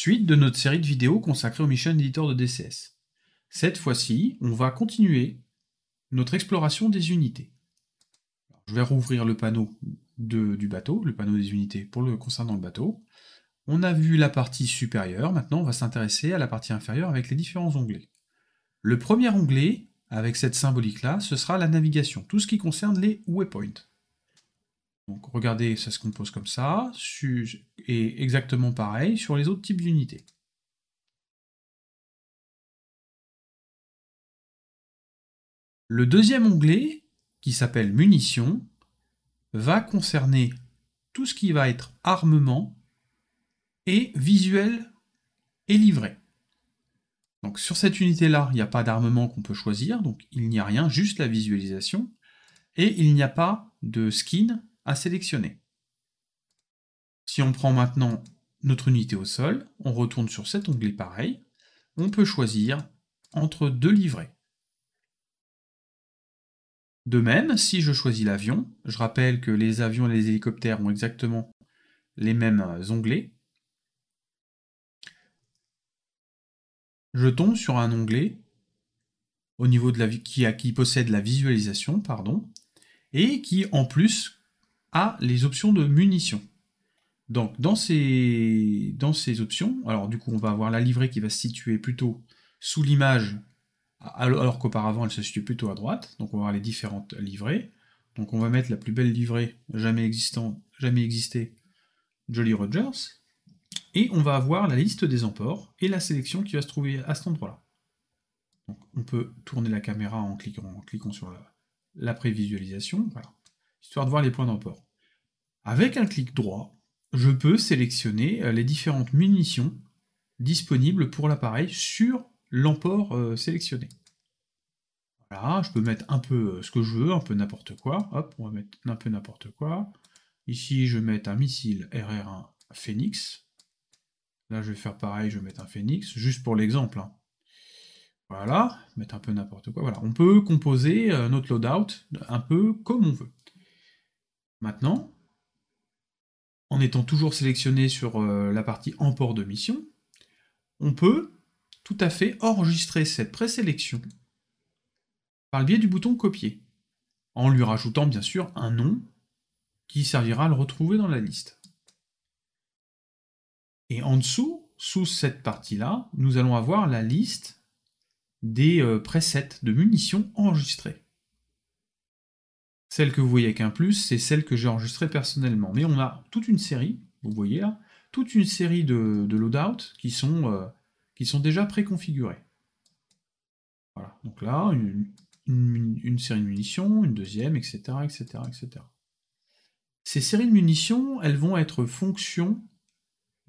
Suite de notre série de vidéos consacrées au Mission Editor de DCS. Cette fois-ci, on va continuer notre exploration des unités. je vais rouvrir le panneau du bateau, le panneau des unités pour le concernant le bateau. On a vu la partie supérieure, maintenant on va s'intéresser à la partie inférieure avec les différents onglets. Le premier onglet, avec cette symbolique-là, ce sera la navigation, tout ce qui concerne les waypoints. Donc regardez, ça se compose comme ça, et exactement pareil sur les autres types d'unités. Le deuxième onglet, qui s'appelle munitions, va concerner tout ce qui va être armement et visuel et livré. Donc sur cette unité-là, il n'y a pas d'armement qu'on peut choisir, donc il n'y a rien, juste la visualisation, et il n'y a pas de skin, à sélectionner. Si on prend maintenant notre unité au sol, on retourne sur cet onglet pareil, on peut choisir entre deux livrets. De même, si je choisis l'avion, je rappelle que les avions et les hélicoptères ont exactement les mêmes onglets, je tombe sur un onglet au niveau de la, qui, qui possède la visualisation, pardon, et qui en plus les options de munitions. Donc dans ces, dans ces options, alors du coup on va avoir la livrée qui va se situer plutôt sous l'image, alors qu'auparavant elle se situait plutôt à droite, donc on va avoir les différentes livrées. Donc on va mettre la plus belle livrée jamais, existant, jamais existée, Jolly Rogers, et on va avoir la liste des emports et la sélection qui va se trouver à cet endroit-là. on peut tourner la caméra en cliquant, en cliquant sur la, la prévisualisation, histoire de voir les points d'emport. Avec un clic droit, je peux sélectionner euh, les différentes munitions disponibles pour l'appareil sur l'emport euh, sélectionné. Voilà, je peux mettre un peu euh, ce que je veux, un peu n'importe quoi. Hop, on va mettre un peu n'importe quoi. Ici, je vais mettre un missile RR1 Phoenix. Là, je vais faire pareil, je vais mettre un Phoenix, juste pour l'exemple. Hein. Voilà, mettre un peu n'importe quoi. Voilà, on peut composer notre loadout un peu comme on veut. Maintenant, en étant toujours sélectionné sur euh, la partie emport de mission, on peut tout à fait enregistrer cette présélection par le biais du bouton copier, en lui rajoutant bien sûr un nom qui servira à le retrouver dans la liste. Et en dessous, sous cette partie-là, nous allons avoir la liste des euh, presets de munitions enregistrées. Celle que vous voyez avec un plus, c'est celle que j'ai enregistrée personnellement. Mais on a toute une série, vous voyez là, toute une série de, loadouts qui sont, euh, qui sont déjà préconfigurés. Voilà, donc là, une, série de munitions, une deuxième, etc., etc., etc. Ces séries de munitions, elles vont être fonction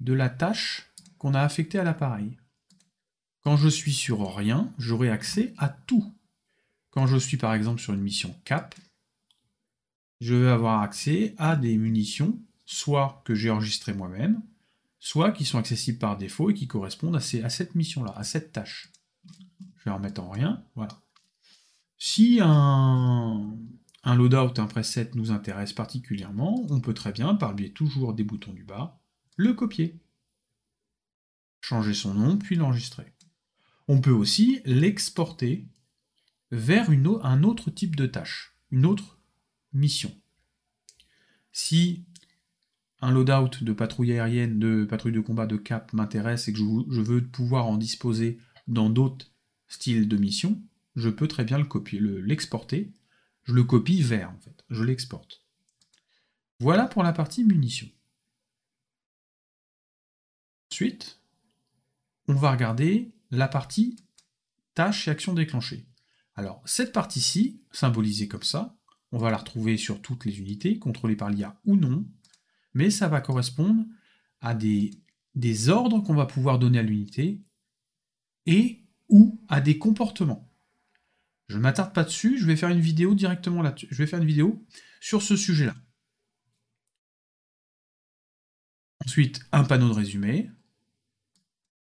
de la tâche qu'on a affectée à l'appareil. Quand je suis sur rien, j'aurai accès à tout. Quand je suis par exemple sur une mission cap, je vais avoir accès à des munitions, soit que j'ai enregistrées moi-même, soit qui sont accessibles par défaut et qui correspondent à, cette mission-là, à cette tâche. Je vais en mettre en rien, voilà. Si un, un loadout, un preset nous intéresse particulièrement, on peut très bien, par le biais toujours des boutons du bas, le copier, changer son nom, puis l'enregistrer. On peut aussi l'exporter vers une, un autre type de tâche, une autre mission. Si un loadout de patrouille aérienne, de patrouille de combat de cap m'intéresse et que je veux pouvoir en disposer dans d'autres styles de mission, je peux très bien le copier, l'exporter. je le copie vers, en fait. Je l'exporte. Voilà pour la partie munitions. Ensuite, on va regarder la partie tâches et actions déclenchées. Alors, cette partie-ci, symbolisée comme ça, on va la retrouver sur toutes les unités, contrôlées par l'IA ou non, mais ça va correspondre à des, des ordres qu'on va pouvoir donner à l'unité et ou à des comportements. Je ne m'attarde pas dessus, je vais faire une vidéo directement là-dessus. Je vais faire une vidéo sur ce sujet-là. Ensuite, un panneau de résumé,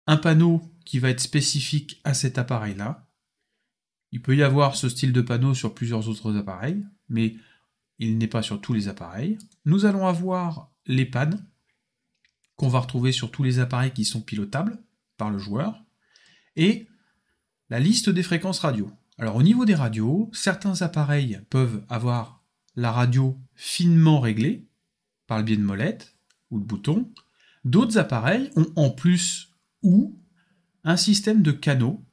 un panneau qui va être spécifique à cet appareil-là, il peut y avoir ce style de panneau sur plusieurs autres appareils, mais il n'est pas sur tous les appareils. Nous allons avoir les pannes qu'on va retrouver sur tous les appareils qui sont pilotables par le joueur, et la liste des fréquences radio. Alors au niveau des radios, certains appareils peuvent avoir la radio finement réglée par le biais de molettes ou de boutons. D'autres appareils ont en plus ou un système de canaux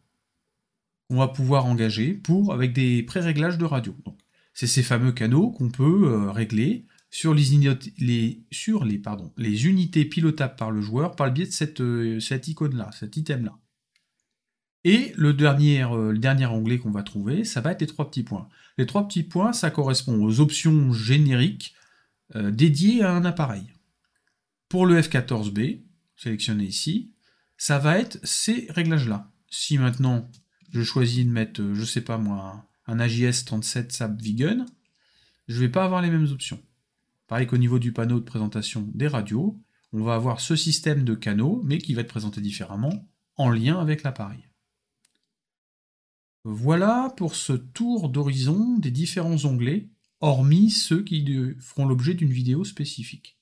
on va pouvoir engager pour avec des pré-réglages de radio. c'est ces fameux canaux qu'on peut euh, régler sur les, les, sur les, les unités pilotables par le joueur par le biais de cette, euh, icône-là, cet item-là. Et le dernier, euh, le dernier onglet qu'on va trouver, ça va être les trois petits points. Les trois petits points, ça correspond aux options génériques dédiées à un appareil. Pour le F14B, sélectionné ici, ça va être ces réglages-là. Si maintenant je choisis de mettre, euh, je sais pas moi, un AJS 37 SAP Vegan, je vais pas avoir les mêmes options. Pareil qu'au niveau du panneau de présentation des radios, on va avoir ce système de canaux, mais qui va être présenté différemment en lien avec l'appareil. Voilà pour ce tour d'horizon des différents onglets, hormis ceux qui feront l'objet d'une vidéo spécifique.